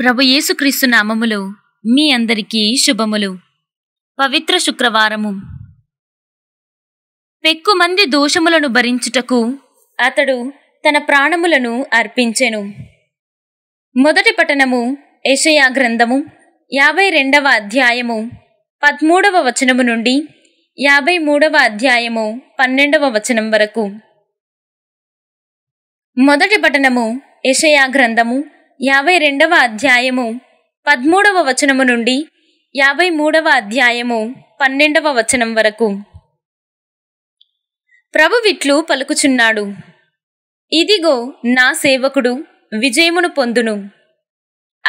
ప్రభు యేసుక్రీస్తు నామములో మీ అందరికీ శుభములు పవిత్ర శుక్రవారము పెక్కుమంది దోషములను భరించుటకు అతడు తన ప్రాణములను అర్పించెను మొదటి పఠనము యషయా గ్రంథము యాభై రెండవ అధ్యాయము పదమూడవ వచనము నుండి యాభై మూడవ అధ్యాయము పన్నెండవ వచనం వరకు మొదటి పఠనము యషయా గ్రంథము యాభై రెండవ అధ్యాయము పదమూడవ వచనము నుండి యాభై మూడవ అధ్యాయము పన్నెండవ వచనం వరకు ప్రభువిట్లు పలుకుచున్నాడు ఇదిగో నా సేవకుడు విజయమును పొందును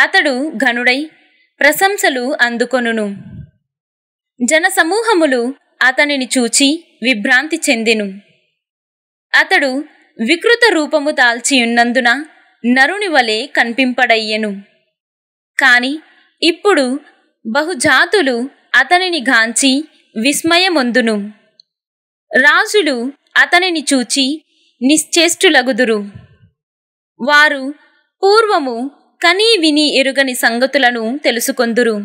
అతడు ఘనుడై ప్రశంసలు అందుకొనును జనసమూహములు అతనిని చూచి విభ్రాంతి చెందిను అతడు వికృత రూపము దాల్చియున్నందున నరుని వలె కనిపింపడయ్యెను కాని ఇప్పుడు బహుజాతులు అతనిని గాంచి విస్మయమొందును రాజులు అతనిని చూచి నిశ్చేష్టులగుదురు వారు పూర్వము కనీ విని ఎరుగని సంగతులను తెలుసుకొందురు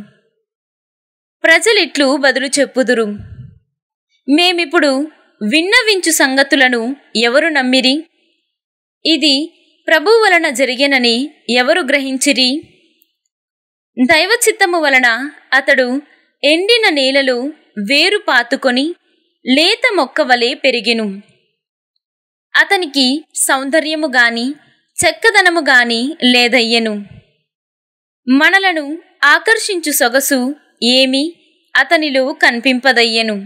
ప్రజలిట్లు బదులు చెప్పుదురు మేమిప్పుడు విన్నవించు సంగతులను ఎవరు నమ్మిరి ఇది ప్రభు వలన జరిగేనని ఎవరు గ్రహించిరి దైవచిత్తము వలన అతడు ఎండిన నేలలో వేరు పాతుకొని లేత మొక్క వలె పెరిగెను అతనికి సౌందర్యము గాని చెక్కదనము గాని లేదయ్యెను మనలను ఆకర్షించు సొగసు ఏమి అతనిలో కనిపింపదయ్యెను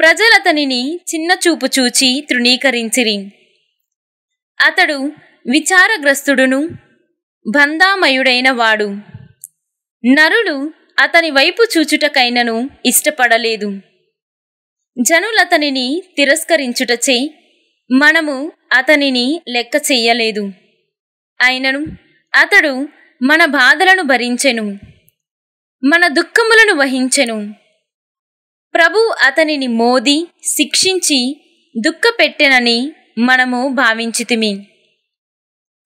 ప్రజలతనిని చిన్నచూపు చూచి తృణీకరించిరి అతడు విచారగ్రస్తుడును బంధామయుడైన వాడు నరులు అతని వైపు చూచుటకైనను ఇష్టపడలేదు జనులతనిని తిరస్కరించుటచే మనము అతనిని లెక్క చెయ్యలేదు అయినను అతడు మన బాధలను భరించెను మన దుఃఖములను వహించెను ప్రభు అతనిని మోది శిక్షించి దుఃఖపెట్టెనని మనము భావించితిమి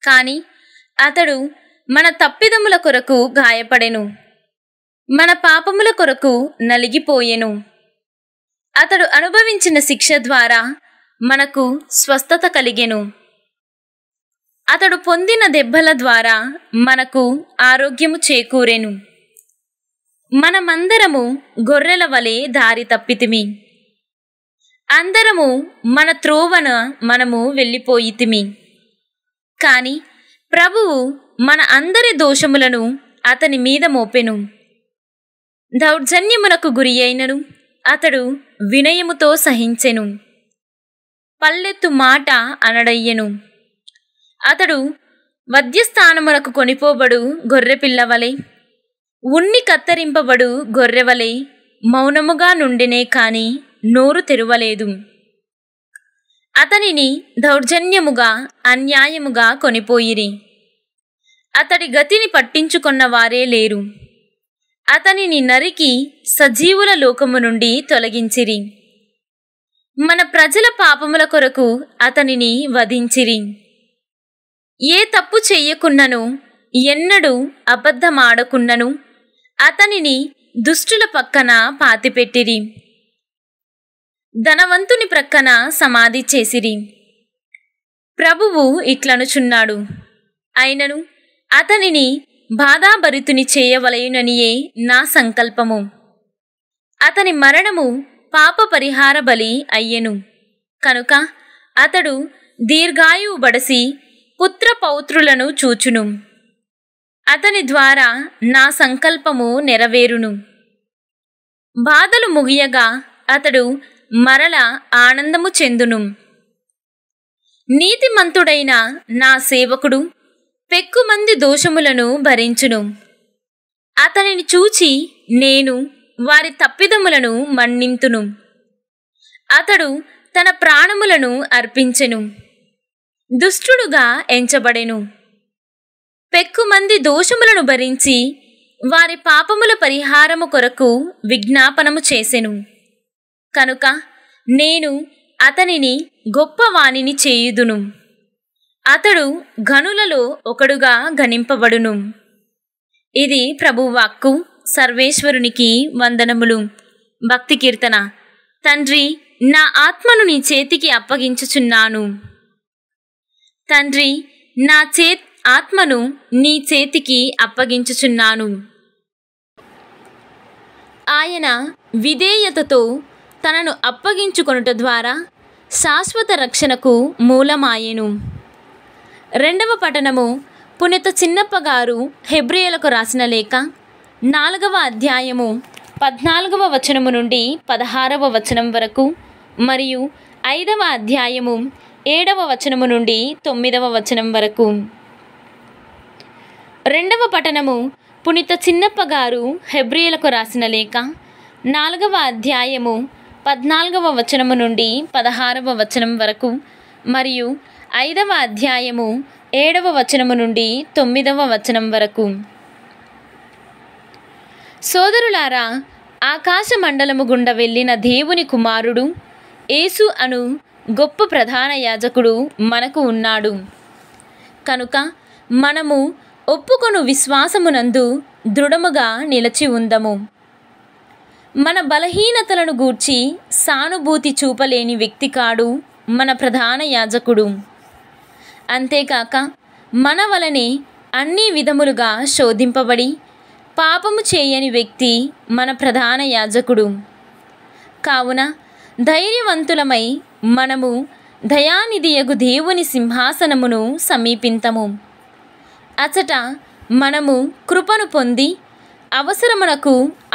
కాని అతడు మన తప్పిదముల కొరకు గాయపడెను మన పాపముల కొరకు నలిగిపోయెను అతడు అనుభవించిన శిక్ష ద్వారా మనకు స్వస్థత కలిగెను అతడు పొందిన దెబ్బల ద్వారా మనకు ఆరోగ్యము చేకూరెను మనమందరము గొర్రెల వలె దారి తప్పితిమి అందరము మన త్రోవన మనము వెళ్ళిపోయితిమి కాని ప్రభువు మన అందరి దోషములను అతని మీద మోపెను దౌర్జన్యమునకు గురి అయినను అతడు వినయముతో సహించెను పల్లెత్తు మాట అనడయ్యెను అతడు మధ్యస్థానమునకు కొనిపోబడు గొర్రెపిల్లవలే ఉన్ని కత్తరింపబడు గొర్రెవలే మౌనముగా నుండినే కాని నోరు తెరవలేదు అతనిని దౌర్జన్యముగా అన్యాయముగా కొనిపోయిరి అతడి గతిని పట్టించుకున్న వారే లేరు అతనిని నరికి సజీవుల లోకము నుండి తొలగించిరి మన ప్రజల పాపముల కొరకు అతనిని వధించిరి ఏ తప్పు చెయ్యకున్నను ఎన్నడూ అబద్ధమాడకున్నను అతనిని దుష్టుల పక్కన పాతిపెట్టిరి ధనవంతుని ప్రక్కన సమాధి చేసిరి ప్రభువు ఇట్లనుచున్నాడు అయినను అతనిని బాధాభరితుని చేయవలయుననియే నా సంకల్పము అతని మరణము పాప పరిహార బలి అయ్యెను కనుక అతడు దీర్ఘాయువు బడసి పుత్ర పౌత్రులను చూచును అతని ద్వారా నా సంకల్పము నెరవేరును బాధలు ముగియగా అతడు మరల ఆనందము చెందును నీతిమంతుడైన నా సేవకుడు పెక్కుమంది దోషములను భరించును అతనిని చూచి నేను వారి తప్పిదములను మన్నింతును అతడు తన ప్రాణములను అర్పించెను దుష్టుడుగా ఎంచబడెను పెక్కుమంది దోషములను భరించి వారి పాపముల పరిహారము కొరకు విజ్ఞాపనము చేసెను కనుక నేను అతనిని గొప్పవాణిని చేయుదును అతడు ఘనులలో ఒకడుగా గణింపబడును ఇది ప్రభువాక్కు సర్వేశ్వరునికి వందనములు భక్తి కీర్తన తండ్రి నా ఆత్మను నీ చేతికి అప్పగించుచున్నాను తండ్రి నా చే ఆత్మను నీ చేతికి అప్పగించుచున్నాను ఆయన విధేయతతో తనను అప్పగించుకొనుట ద్వారా శాశ్వత రక్షణకు మూలమాయెను రెండవ పఠనము పునీత చిన్నప్పగారు హెబ్రియలకు రాసిన లేఖ నాలుగవ అధ్యాయము పద్నాలుగవ వచనము నుండి పదహారవ వచనం వరకు మరియు ఐదవ అధ్యాయము ఏడవ వచనము నుండి తొమ్మిదవ వచనం వరకు రెండవ పఠనము పునీత చిన్నప్పగారు హెబ్రియలకు రాసిన లేఖ నాలుగవ అధ్యాయము పద్నాలుగవ వచనము నుండి పదహారవ వచనం వరకు మరియు ఐదవ అధ్యాయము ఏడవ వచనము నుండి తొమ్మిదవ వచనం వరకు సోదరులారా ఆకాశ మండలము గుండా వెళ్ళిన దేవుని కుమారుడు యేసు అను గొప్ప ప్రధాన యాజకుడు మనకు ఉన్నాడు కనుక మనము ఒప్పుకొను విశ్వాసమునందు దృఢముగా నిలిచి ఉందము మన బలహీనతలను గూర్చి సానుభూతి చూపలేని వ్యక్తి కాడు మన ప్రధాన యాజకుడు అంతేకాక మన వలనే అన్ని విధములుగా శోధింపబడి పాపము చేయని వ్యక్తి మన ప్రధాన యాజకుడు కావున ధైర్యవంతులమై మనము దయానిధియగు దేవుని సింహాసనమును సమీపింతము అచట మనము కృపను పొంది అవసరమునకు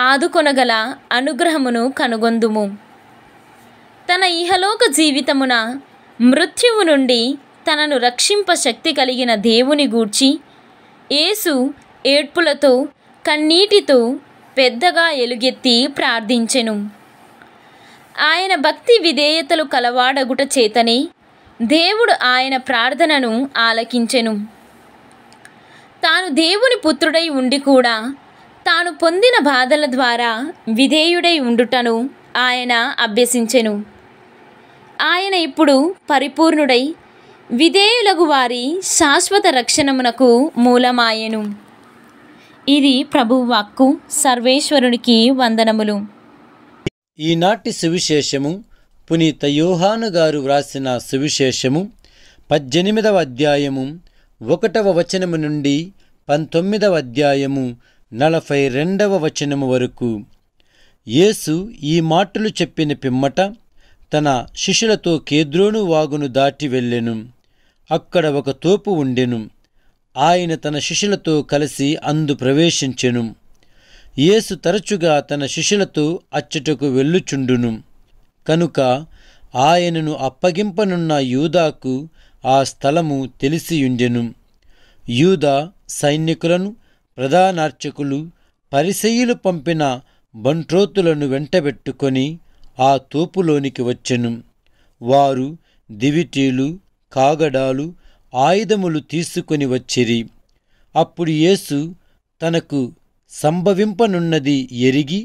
ఆదుకొనగల అనుగ్రహమును కనుగొందుము తన ఇహలోక జీవితమున మృత్యువు నుండి తనను రక్షింప శక్తి కలిగిన దేవుని గూర్చి యేసు ఏడ్పులతో కన్నీటితో పెద్దగా ఎలుగెత్తి ప్రార్థించెను ఆయన భక్తి విధేయతలు కలవాడగుట చేతనే దేవుడు ఆయన ప్రార్థనను ఆలకించెను తాను దేవుని పుత్రుడై ఉండి కూడా తాను పొందిన బాధల ద్వారా విధేయుడై ఉండుటను ఆయన అభ్యసించెను ఆయన ఇప్పుడు పరిపూర్ణుడై విధేయులకు వారి శాశ్వత రక్షణమునకు మూలమాయెను ఇది ప్రభువాక్కు సర్వేశ్వరునికి వందనములు ఈనాటి సువిశేషము పునీత యోహాను గారు వ్రాసిన సువిశేషము పద్దెనిమిదవ అధ్యాయము ఒకటవ వచనము నుండి పంతొమ్మిదవ అధ్యాయము నలభై రెండవ వచనము వరకు యేసు ఈ మాటలు చెప్పిన పిమ్మట తన శిష్యులతో కేద్రోను వాగును దాటి వెళ్ళెను అక్కడ ఒక తోపు ఉండెను ఆయన తన శిష్యులతో కలిసి అందు ప్రవేశించెను యేసు తరచుగా తన శిష్యులతో అచ్చటకు వెళ్ళుచుండును కనుక ఆయనను అప్పగింపనున్న యూదాకు ఆ స్థలము తెలిసియుండెను యూదా సైనికులను ప్రధానార్చకులు పరిసయులు పంపిన బంట్రోతులను వెంటబెట్టుకొని ఆ తోపులోనికి వచ్చెను వారు దివిటీలు కాగడాలు ఆయుధములు తీసుకుని వచ్చిరి అప్పుడు యేసు తనకు సంభవింపనున్నది ఎరిగి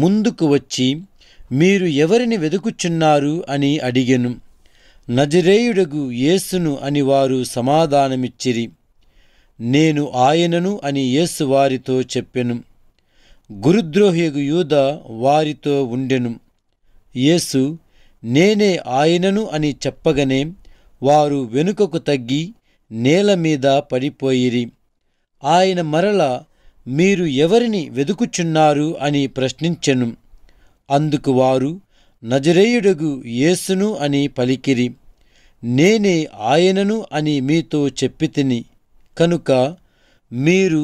ముందుకు వచ్చి మీరు ఎవరిని వెదుకుచున్నారు అని అడిగెను నజరేయుడగు యేసును అని వారు సమాధానమిచ్చిరి నేను ఆయనను అని యేసు వారితో చెప్పెను గురుద్రోహిగు యూద వారితో ఉండెను యేసు నేనే ఆయనను అని చెప్పగనే వారు వెనుకకు తగ్గి నేల మీద పడిపోయిరి ఆయన మరల మీరు ఎవరిని వెదుకుచున్నారు అని ప్రశ్నించెను అందుకు వారు నజరేయుడగు యేసును అని పలికిరి నేనే ఆయనను అని మీతో చెప్పితిని కనుక మీరు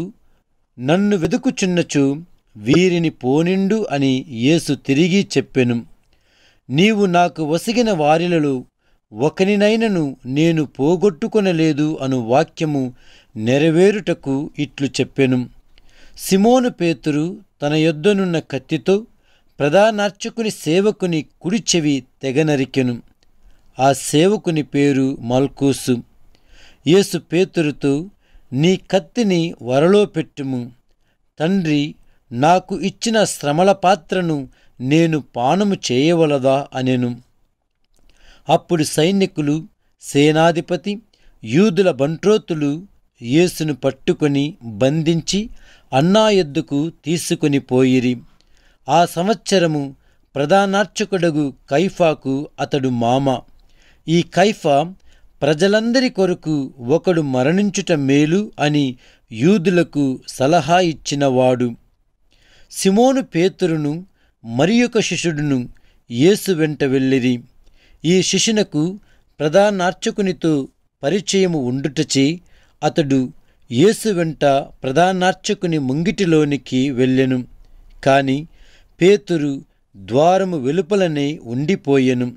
నన్ను వెదుకుచున్నచు వీరిని పోనిండు అని యేసు తిరిగి చెప్పెను నీవు నాకు వసిగిన వారిలలో ఒకనినైనను నేను పోగొట్టుకొనలేదు అను వాక్యము నెరవేరుటకు ఇట్లు చెప్పెను సిమోను పేతురు తన యొద్దనున్న కత్తితో ప్రధానార్చకుని సేవకుని కుడి చెవి తెగనరికెను ఆ సేవకుని పేరు మల్కూసు యేసు పేతురుతో నీ కత్తిని వరలో పెట్టుము తండ్రి నాకు ఇచ్చిన శ్రమల పాత్రను నేను పానము చేయవలదా అనెను అప్పుడు సైనికులు సేనాధిపతి యూదుల బంట్రోతులు యేసును పట్టుకొని బంధించి అన్నా ఎద్దుకు తీసుకుని పోయిరి ఆ సంవత్సరము ప్రధానార్చకుడగు కైఫాకు అతడు మామ ఈ కైఫా ప్రజలందరి కొరకు ఒకడు మరణించుట మేలు అని యూదులకు సలహా ఇచ్చినవాడు సిమోను పేతురును మరియొక శిష్యుడును యేసు వెంట వెళ్ళిరి ఈ శిష్యునకు ప్రధానార్చకునితో పరిచయము ఉండుటచే అతడు యేసు వెంట ప్రధానార్చకుని ముంగిటిలోనికి వెళ్ళెను కాని పేతురు ద్వారము వెలుపలనే ఉండిపోయెను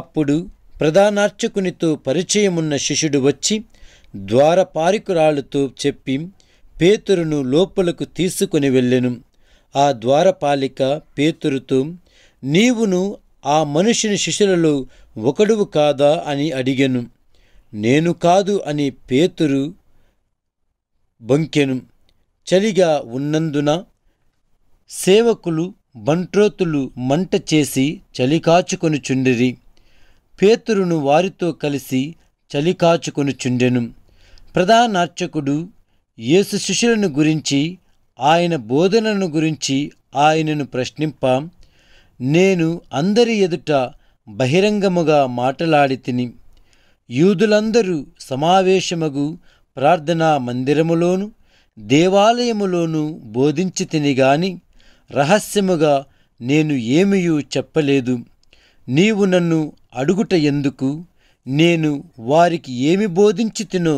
అప్పుడు ప్రధానార్చకునితో పరిచయమున్న శిష్యుడు వచ్చి ద్వారపారికురాలుతో చెప్పి పేతురును లోపలకు తీసుకుని వెళ్ళెను ఆ ద్వారపాలిక పేతురుతో నీవును ఆ మనుషుని శిష్యులలో ఒకడువు కాదా అని అడిగెను నేను కాదు అని పేతురు బంకెను చలిగా ఉన్నందున సేవకులు బంట్రోతులు మంట చేసి చలికాచుకొనుచుండిరి పేతురును వారితో కలిసి చలికాచుకొనుచుండెను ప్రధానార్చకుడు యేసు శిష్యులను గురించి ఆయన బోధనను గురించి ఆయనను ప్రశ్నింప నేను అందరి ఎదుట బహిరంగముగా మాటలాడి తిని యూదులందరూ సమావేశమగు ప్రార్థనా మందిరములోను దేవాలయములోనూ బోధించి తిని గాని రహస్యముగా నేను ఏమియూ చెప్పలేదు నీవు నన్ను అడుగుట ఎందుకు నేను వారికి ఏమి బోధించితినో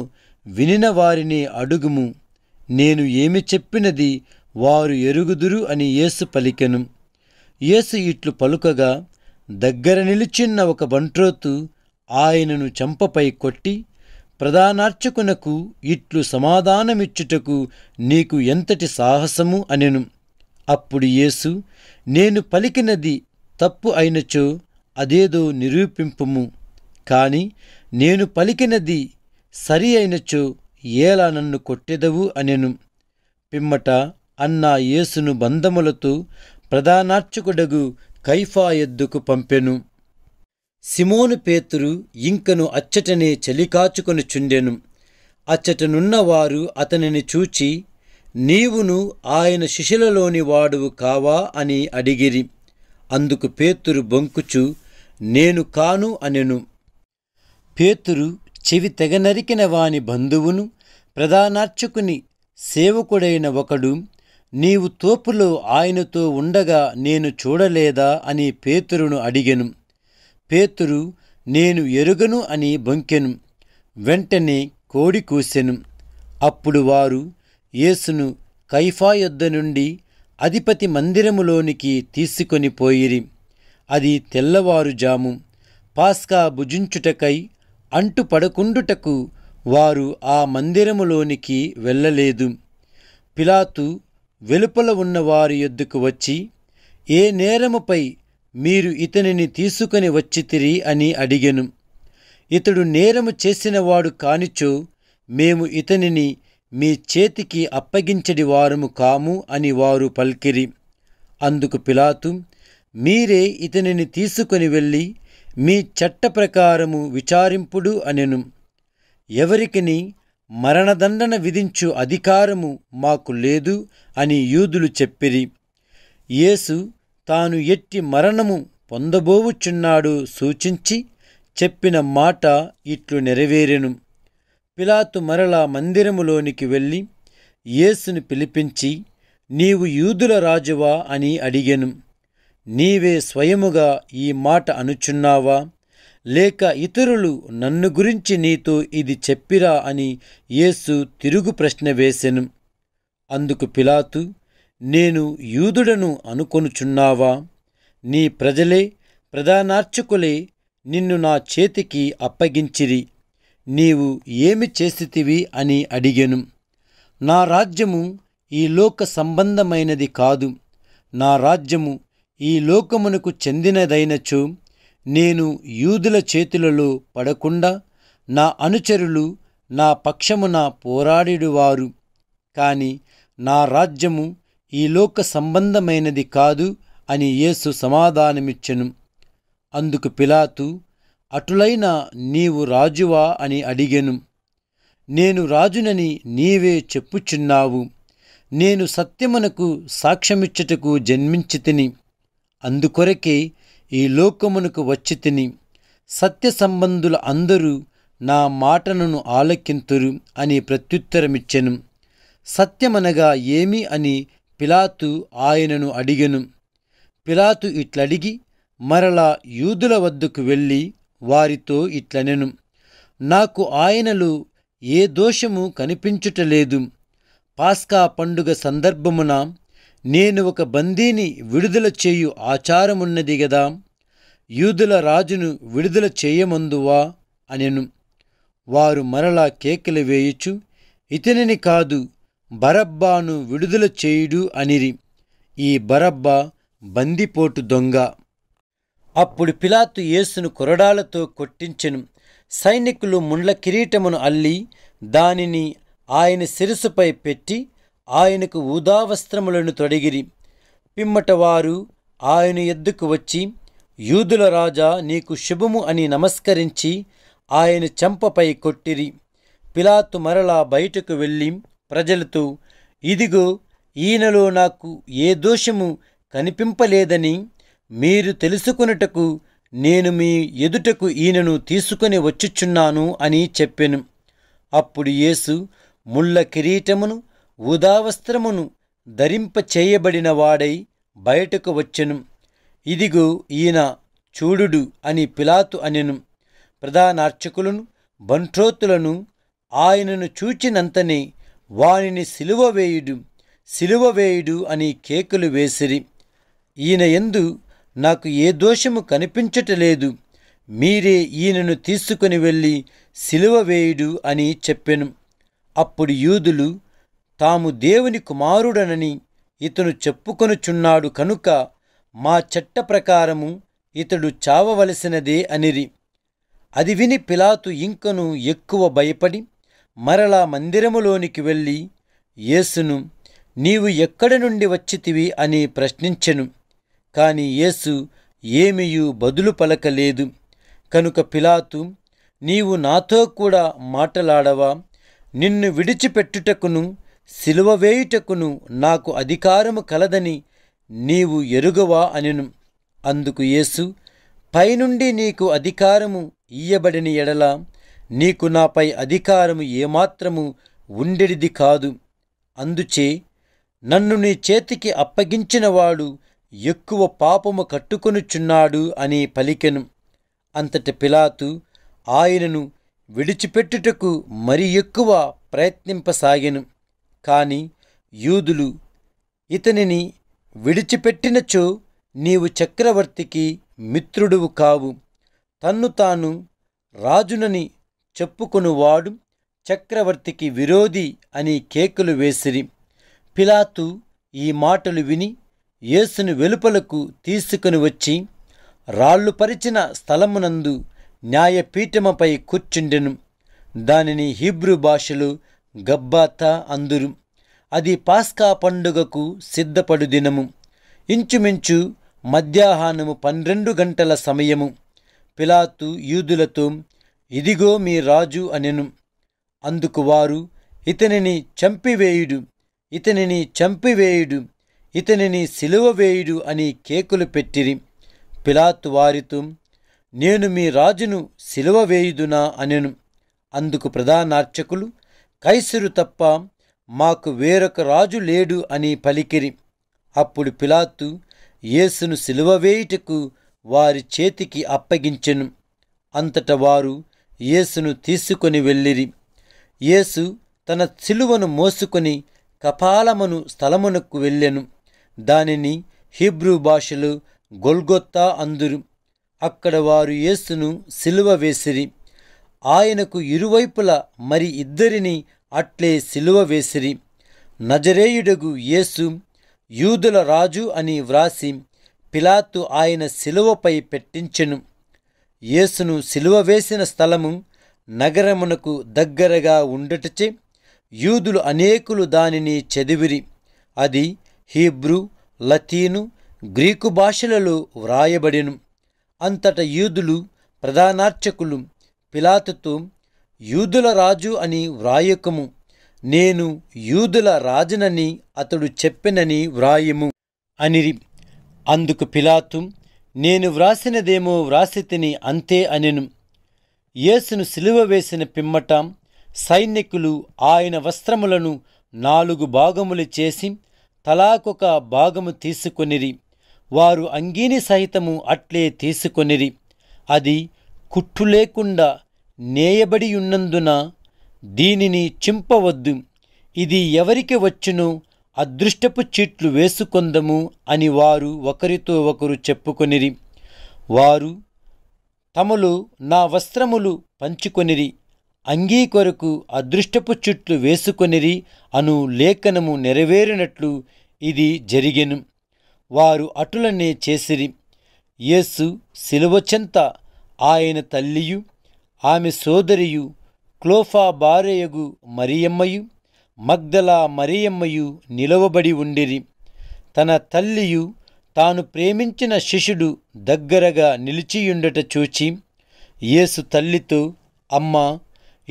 వినిన వారిని అడుగుము నేను ఏమి చెప్పినది వారు ఎరుగుదురు అని యేసు పలికెను యేసు ఇట్లు పలుకగా దగ్గర నిలుచున్న ఒక బంట్రోతు ఆయనను చంపపై కొట్టి ప్రధానార్చకునకు ఇట్లు సమాధానమిచ్చుటకు నీకు ఎంతటి సాహసము అనెను అప్పుడు యేసు నేను పలికినది తప్పు అయినచో అదేదో నిరూపింపుము కాని నేను పలికినది సరి అయినచో ఎలా నన్ను కొట్టెదవు అనెను పిమ్మట అన్న యేసును బంధములతో ప్రధానార్చకుడగు కైఫా ఎద్దుకు పంపెను సిమోను పేతురు ఇంకను అచ్చటనే చలికాచుకొని చుండెను అచ్చటనున్నవారు అతనిని చూచి నీవును ఆయన శిశులలోని వాడువు కావా అని అడిగిరి అందుకు పేతురు బొంకుచు నేను కాను అనెను పేతురు చెవి తెగనరికిన వాని బంధువును ప్రధానార్చకుని సేవకుడైన ఒకడు నీవు తోపులో ఆయనతో ఉండగా నేను చూడలేదా అని పేతురును అడిగెను పేతురు నేను ఎరుగను అని బొంకెను వెంటనే కోడి కూసెను అప్పుడు వారు యేసును కైఫా యుద్ధ నుండి అధిపతి మందిరములోనికి తీసుకొని పోయిరి అది తెల్లవారుజాము పాస్కా భుజించుటకై అంటుపడకుండుటకు వారు ఆ మందిరములోనికి వెళ్ళలేదు పిలాతు వెలుపల ఉన్నవారి యొద్దుకు వచ్చి ఏ నేరముపై మీరు ఇతనిని తీసుకుని వచ్చితిరి అని అడిగెను ఇతడు నేరము చేసినవాడు కానిచో మేము ఇతనిని మీ చేతికి అప్పగించడి వారము కాము అని వారు పల్కిరి అందుకు పిలాతు మీరే ఇతనిని తీసుకొని వెళ్ళి మీ చట్ట ప్రకారము విచారింపుడు అనెను ఎవరికిని మరణదండన విధించు అధికారము మాకు లేదు అని యూదులు చెప్పిరి యేసు తాను ఎట్టి మరణము పొందబోవుచున్నాడు సూచించి చెప్పిన మాట ఇట్లు నెరవేరెను పిలాతు మరలా మందిరములోనికి వెళ్ళి యేసును పిలిపించి నీవు యూదుల రాజువా అని అడిగెను నీవే స్వయముగా ఈ మాట అనుచున్నావా లేక ఇతరులు నన్ను గురించి నీతో ఇది చెప్పిరా అని యేసు తిరుగు ప్రశ్న వేసెను అందుకు పిలాతు నేను యూదుడను అనుకొనుచున్నావా నీ ప్రజలే ప్రధానార్చకులే నిన్ను నా చేతికి అప్పగించిరి నీవు ఏమి చేసితివి అని అడిగెను నా రాజ్యము ఈ లోక సంబంధమైనది కాదు నా రాజ్యము ఈ లోకమునకు చెందినదైనచు నేను యూదుల చేతులలో పడకుండా నా అనుచరులు నా పక్షమున పోరాడిడువారు కాని నా రాజ్యము ఈ లోక సంబంధమైనది కాదు అని యేసు సమాధానమిచ్చెను అందుకు పిలాతు అటులైన నీవు రాజువా అని అడిగెను నేను రాజునని నీవే చెప్పుచున్నావు నేను సత్యమునకు సాక్ష్యమిచ్చుటకు జన్మించితిని అందుకొరకే ఈ లోకమునకు వచ్చి తిని సత్య సంబంధుల అందరూ నా మాటను ఆలకింతురు అని ప్రత్యుత్తరమిచ్చెను సత్యమనగా ఏమి అని పిలాతు ఆయనను అడిగెను పిలాతు ఇట్లడిగి మరలా యూదుల వద్దకు వెళ్ళి వారితో ఇట్లనెను నాకు ఆయనలో ఏ దోషము కనిపించుటలేదు పాస్కా పండుగ సందర్భమున నేను ఒక బందీని విడుదల చేయు ఆచారమున్నది గదా యూదుల రాజును విడుదల చేయమందువా అనెను వారు మరలా కేకలు వేయుచు ఇతనిని కాదు బరబ్బాను విడుదల చేయుడు అనిరి ఈ బరబ్బా బందిపోటు దొంగ అప్పుడు పిలాతు యేసును కొరడాలతో కొట్టించెను సైనికులు ముండ్ల కిరీటమును అల్లి దానిని ఆయన శిరసుపై పెట్టి ఆయనకు ఊదావస్త్రములను తొడిగిరి పిమ్మటవారు ఆయన ఎద్దుకు వచ్చి యూదుల రాజా నీకు శుభము అని నమస్కరించి ఆయన చెంపపై కొట్టిరి పిలాతు మరలా బయటకు వెళ్ళి ప్రజలతో ఇదిగో ఈయనలో నాకు ఏ దోషము కనిపింపలేదని మీరు తెలుసుకున్నటకు నేను మీ ఎదుటకు ఈయనను తీసుకొని వచ్చుచున్నాను అని చెప్పెను అప్పుడు యేసు ముళ్ళ కిరీటమును ఉదావస్త్రమును ధరింప వాడై బయటకు వచ్చెను ఇదిగో ఈయన చూడుడు అని పిలాతు అనెను ప్రధానార్చకులను బంట్రోతులను ఆయనను చూచినంతనే వానిని సిలువ వేయుడు సిలువ వేయుడు అని కేకులు వేసిరి ఈయన ఎందు నాకు ఏ దోషము కనిపించటలేదు మీరే ఈయనను తీసుకుని వెళ్ళి సిలువ వేయుడు అని చెప్పెను అప్పుడు యూదులు తాము దేవుని కుమారుడనని ఇతను చెప్పుకొనుచున్నాడు కనుక మా చట్ట ప్రకారము ఇతడు చావవలసినదే అనిరి అది విని పిలాతు ఇంకను ఎక్కువ భయపడి మరలా మందిరములోనికి వెళ్ళి యేసును నీవు ఎక్కడి నుండి వచ్చితివి అని ప్రశ్నించెను కాని యేసు ఏమియూ బదులు పలకలేదు కనుక పిలాతు నీవు నాతో కూడా మాటలాడవా నిన్ను విడిచిపెట్టుటకును సిలువ వేయుటకును నాకు అధికారము కలదని నీవు ఎరుగవా అనిను అందుకు యేసు పైనుండి నీకు అధికారము ఇయ్యబడిన ఎడల నీకు నాపై అధికారము ఏమాత్రము ఉండెడిది కాదు అందుచే నన్ను నీ చేతికి అప్పగించినవాడు ఎక్కువ పాపము కట్టుకొనుచున్నాడు అని పలికెను అంతటి పిలాతు ఆయనను విడిచిపెట్టుటకు మరి ఎక్కువ ప్రయత్నింపసాగెను కానీ యూదులు ఇతనిని విడిచిపెట్టినచో నీవు చక్రవర్తికి మిత్రుడువు కావు తన్ను తాను రాజునని చెప్పుకొనువాడు చక్రవర్తికి విరోధి అని కేకులు వేసిరి పిలాతు ఈ మాటలు విని యేసును వెలుపలకు తీసుకుని వచ్చి రాళ్ళు పరిచిన స్థలమునందు న్యాయపీఠమపై కూర్చుండెను దానిని హీబ్రూ భాషలో గబ్బాత అందురు అది పాస్కా పండుగకు సిద్ధపడు దినము ఇంచుమించు మధ్యాహ్నము పన్నెండు గంటల సమయము పిలాతు యూదులతో ఇదిగో మీ రాజు అనెను అందుకు వారు ఇతనిని చంపివేయుడు ఇతనిని చంపివేయుడు ఇతనిని సిలువవేయుడు అని కేకులు పెట్టిరి పిలాతు వారితో నేను మీ రాజును సిలువవేయుదునా అనెను అందుకు ప్రధానార్చకులు కైసరు తప్ప మాకు వేరొక రాజు లేడు అని పలికిరి అప్పుడు పిలాతు యేసును సిలువ వేయుటకు వారి చేతికి అప్పగించెను అంతట వారు యేసును తీసుకొని వెళ్ళిరి యేసు తన సిలువను మోసుకొని కపాలమును స్థలమునకు వెళ్ళెను దానిని హిబ్రూ భాషలో గొల్గొత్తా అందురు అక్కడ వారు యేసును సిలువ వేసిరి ఆయనకు ఇరువైపుల మరి ఇద్దరిని అట్లే సిలువ వేసిరి నజరేయుడగు యేసు యూదుల రాజు అని వ్రాసి పిలాతు ఆయన సిలువపై పెట్టించెను యేసును సిలువ వేసిన స్థలము నగరమునకు దగ్గరగా ఉండటచే యూదులు అనేకులు దానిని చదివిరి అది హీబ్రూ లతీను గ్రీకు భాషలలో వ్రాయబడెను అంతట యూదులు ప్రధానార్చకులు పిలాతుతో యూదుల రాజు అని వ్రాయకము నేను యూదుల రాజునని అతడు చెప్పినని వ్రాయము అనిరి అందుకు పిలాతు నేను వ్రాసినదేమో వ్రాసి తిని అంతే అనెను యేసును సిలువ వేసిన పిమ్మట సైనికులు ఆయన వస్త్రములను నాలుగు భాగములు చేసి తలాకొక భాగము తీసుకొనిరి వారు అంగీని సహితము అట్లే తీసుకొనిరి అది కుట్టు లేకుండా నేయబడి ఉన్నందున దీనిని చింపవద్దు ఇది ఎవరికి వచ్చును అదృష్టపు చీట్లు వేసుకొందము అని వారు ఒకరితో ఒకరు చెప్పుకొనిరి వారు తమలు నా వస్త్రములు పంచుకొనిరి అంగీ కొరకు అదృష్టపు చుట్లు వేసుకొనిరి అను లేఖనము నెరవేరినట్లు ఇది జరిగెను వారు అటులనే చేసిరి యేసు సిలువచెంత ఆయన తల్లియు ఆమె సోదరియు క్లోఫా భార్యయగు మరియమ్మయు మగ్దలా మరియమ్మయు నిలవబడి ఉండిరి తన తల్లియు తాను ప్రేమించిన శిష్యుడు దగ్గరగా నిలిచియుండట చూచి యేసు తల్లితో అమ్మా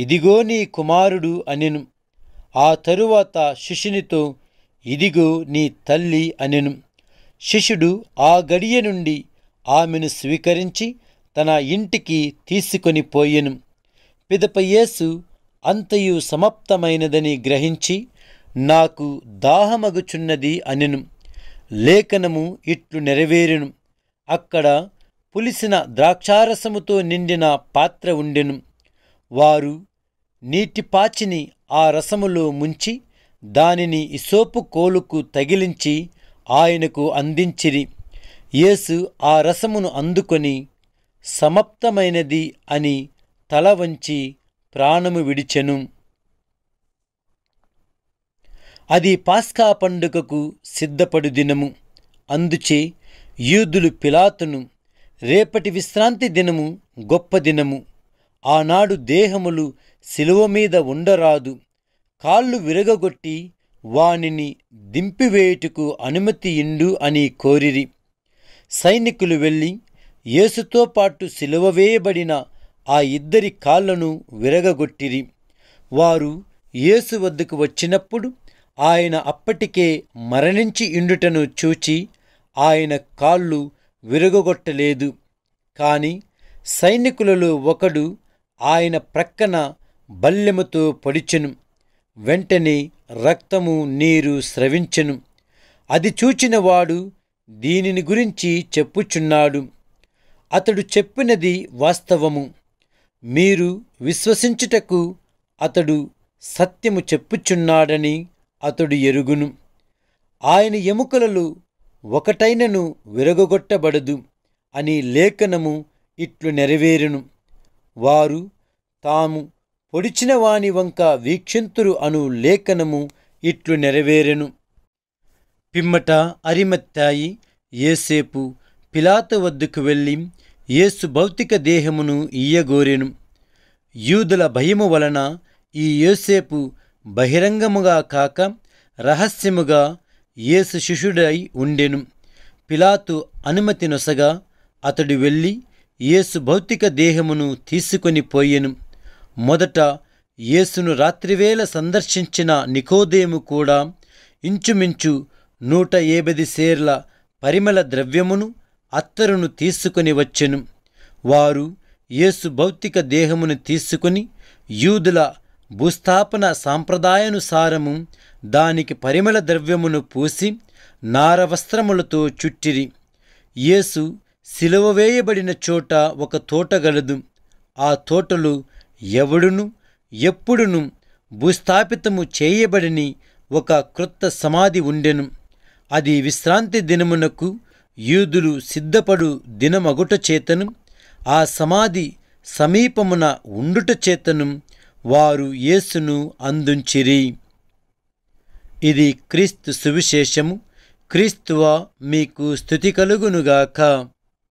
ఇదిగో నీ కుమారుడు అనెను ఆ తరువాత శిష్యునితో ఇదిగో నీ తల్లి అనెను శిష్యుడు ఆ గడియ నుండి ఆమెను స్వీకరించి తన ఇంటికి తీసుకొని పోయెను పిదప యేసు అంతయు సమాప్తమైనదని గ్రహించి నాకు దాహమగుచున్నది అనెను లేఖనము ఇట్లు నెరవేరును అక్కడ పులిసిన ద్రాక్షారసముతో నిండిన పాత్ర ఉండెను వారు నీటి పాచిని ఆ రసములో ముంచి దానిని ఇసోపు కోలుకు తగిలించి ఆయనకు అందించిరి యేసు ఆ రసమును అందుకొని సమాప్తమైనది అని తల వంచి ప్రాణము విడిచెను అది పాస్కా పండుగకు సిద్ధపడు దినము అందుచే యూదులు పిలాతును రేపటి విశ్రాంతి దినము గొప్ప దినము ఆనాడు దేహములు శిలువ మీద ఉండరాదు కాళ్ళు విరగగొట్టి వానిని దింపివేయుటకు అనుమతి ఇండు అని కోరిరి సైనికులు వెళ్ళి యేసుతో పాటు సిలువ వేయబడిన ఆ ఇద్దరి కాళ్లను విరగగొట్టిరి వారు యేసు వద్దకు వచ్చినప్పుడు ఆయన అప్పటికే మరణించి ఇండుటను చూచి ఆయన కాళ్ళు విరగొట్టలేదు కాని సైనికులలో ఒకడు ఆయన ప్రక్కన బల్లెముతో పొడిచెను వెంటనే రక్తము నీరు స్రవించెను అది చూచినవాడు దీనిని గురించి చెప్పుచున్నాడు అతడు చెప్పినది వాస్తవము మీరు విశ్వసించుటకు అతడు సత్యము చెప్పుచున్నాడని అతడు ఎరుగును ఆయన ఎముకలలు ఒకటైనను విరగొట్టబడదు అని లేఖనము ఇట్లు నెరవేరును వారు తాము పొడిచిన వాని వంక వీక్షింతురు అను లేఖనము ఇట్లు నెరవేరెను పిమ్మట అరిమత్తాయి ఏసేపు పిలాతు వద్దకు వెళ్ళి యేసు భౌతిక దేహమును ఇయ్యగోరెను యూదుల భయము వలన ఈ యోసేపు బహిరంగముగా కాక రహస్యముగా యేసు శిష్యుడై ఉండెను పిలాతు అనుమతి నొసగా అతడు వెళ్ళి యేసు భౌతిక దేహమును తీసుకొని పోయెను మొదట యేసును రాత్రివేళ సందర్శించిన నికోదేము కూడా ఇంచుమించు నూట ఏబది సేర్ల పరిమళ ద్రవ్యమును అత్తరును తీసుకుని వచ్చెను వారు యేసు భౌతిక దేహమును తీసుకుని యూదుల భూస్థాపన సాంప్రదాయానుసారము దానికి పరిమళ ద్రవ్యమును పూసి నారవస్త్రములతో చుట్టిరి యేసు సిలువ వేయబడిన చోట ఒక తోట గలదు ఆ తోటలు ఎవడును ఎప్పుడును భూస్థాపితము చేయబడిని ఒక క్రొత్త సమాధి ఉండెను అది విశ్రాంతి దినమునకు యూదులు సిద్ధపడు దినమగుట చేతను ఆ సమాధి సమీపమున ఉండుట చేతను వారు యేసును అందుంచిరి ఇది క్రీస్తు సువిశేషము క్రీస్తువ మీకు స్థుతి కలుగునుగాక